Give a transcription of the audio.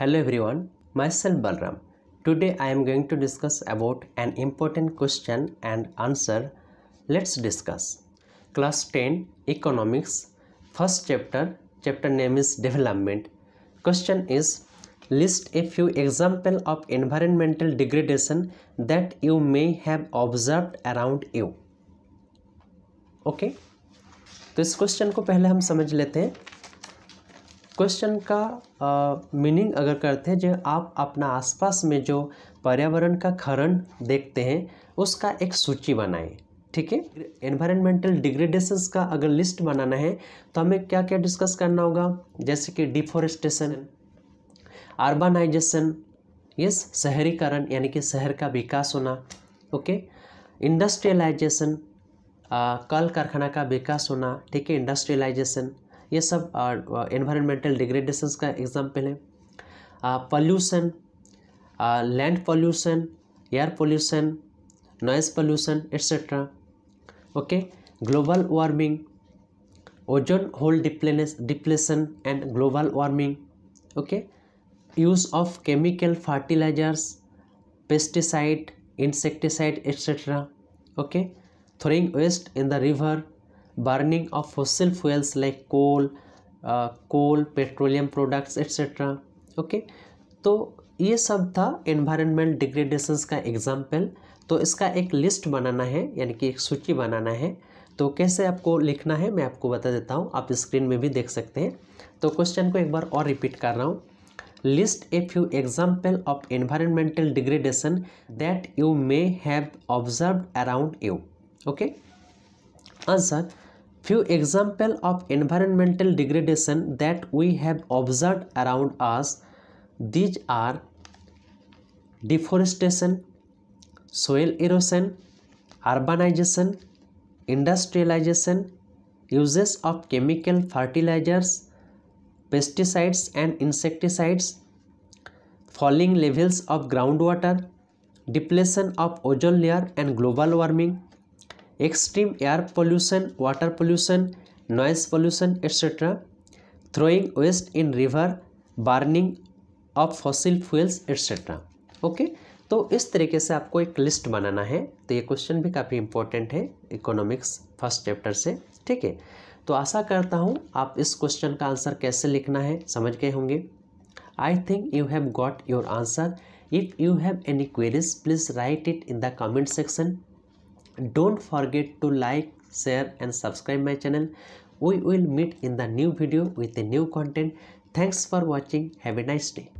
Hello everyone, myself Balram. Today I am going to discuss about an important question and answer. Let's discuss. Class 10 Economics, first chapter, chapter name is Development. Question is List a few example of environmental degradation that you may have observed around you. Okay okay? तो इस question को पहले हम समझ लेते हैं question का meaning अगर करते हैं जो आप अपना आसपास में जो पर्यावरण का खरण देखते हैं उसका एक सूची बनाएं ठीक है एनवायरमेंटल डिग्रेडेशंस का अगर लिस्ट बनाना है तो हमें क्या क्या डिस्कस करना होगा जैसे कि डिफोरेस्टेशन अर्बनाइजेशन यस शहरीकरण यानी कि शहर का विकास होना ओके इंडस्ट्रियलाइजेशन कल कारखाना का विकास होना ठीक है इंडस्ट्रियलाइजेशन ये सब एनवायरमेंटल डिग्रेडेशंस का एग्जाम्पल है pollution land pollution air pollution noise pollution etcetera okay global warming ozone hole depletion depletion and global warming okay use of chemical fertilisers pesticide insecticide etcetera okay throwing waste in the river burning of fossil fuels like coal coal petroleum products etcetera okay तो ये सब था environment degradation का example तो इसका एक list बनाना है यानी कि एक सूची बनाना है तो कैसे आपको लिखना है मैं आपको बता देता हूँ आप स्क्रीन में भी देख सकते हैं तो क्वेश्चन को एक बार और रिपीट कर रहा हूँ list a few example of environmental degradation that you may have observe around you okay answer Few examples of environmental degradation that we have observed around us. These are deforestation, soil erosion, urbanization, industrialization, uses of chemical fertilizers, pesticides and insecticides, falling levels of groundwater, depletion of ozone layer and global warming, extreme air pollution water pollution noise pollution etcetera throwing waste in river burning of fossil fuels etcetera okay तो इस तरीके से आपको एक list बनाना है तो ये question भी काफ़ी इंपॉर्टेंट है इकोनॉमिक्स फर्स्ट चैप्टर से ठीक है तो आशा करता हूँ आप इस क्वेश्चन का आंसर कैसे लिखना है समझ गए होंगे I think you have got your answer if you have any queries please write it in the comment section don't forget to like share and subscribe my channel we will meet in the new video with the new content thanks for watching have a nice day